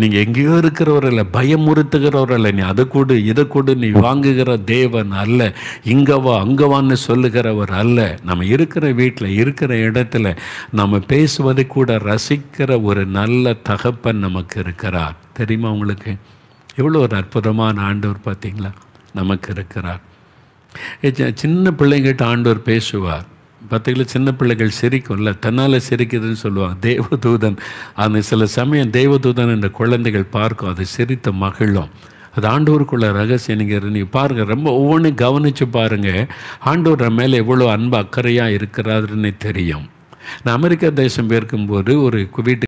நீங்கள் எங்கேயோ இருக்கிறவர் இல்லை பயமுறுத்துகிறவர் இல்லை நீ அதை கொடு இதை கொடு நீ வாங்குகிற தேவன் அல்ல இங்கே வா சொல்லுகிறவர் அல்ல நம்ம இருக்கிற வீட்டில் இருக்கிற இடத்துல நம்ம பேசுவதை கூட ரசிக்கிற ஒரு நல்ல தகப்பன் நமக்கு இருக்கிறார் தெரியுமா உங்களுக்கு எவ்வளோ ஒரு அற்புதமான ஆண்டவர் பார்த்தீங்களா நமக்கு இருக்கிறார் சின்ன பிள்ளைங்கிட்ட ஆண்டவர் பேசுவார் பார்த்தீங்களா சின்ன பிள்ளைகள் சிரிக்கும்ல தன்னால் சிரிக்குதுன்னு சொல்லுவாங்க தேவதூதன் அந்த சில சமயம் தேவதூதன் என்ற குழந்தைகள் பார்க்கும் அதை சிரித்த மகிழும் அது ஆண்டோருக்குள்ள ரகசியம் நீங்கள் நீங்கள் பாருங்கள் ரொம்ப ஒவ்வொன்றும் கவனித்து பாருங்கள் ஆண்டோர் மேலே எவ்வளோ அன்பு அக்கறையாக இருக்கிறாருன்னு தெரியும் நான் அமெரிக்கா தேசம் போயிருக்கும்போது ஒரு வீட்டு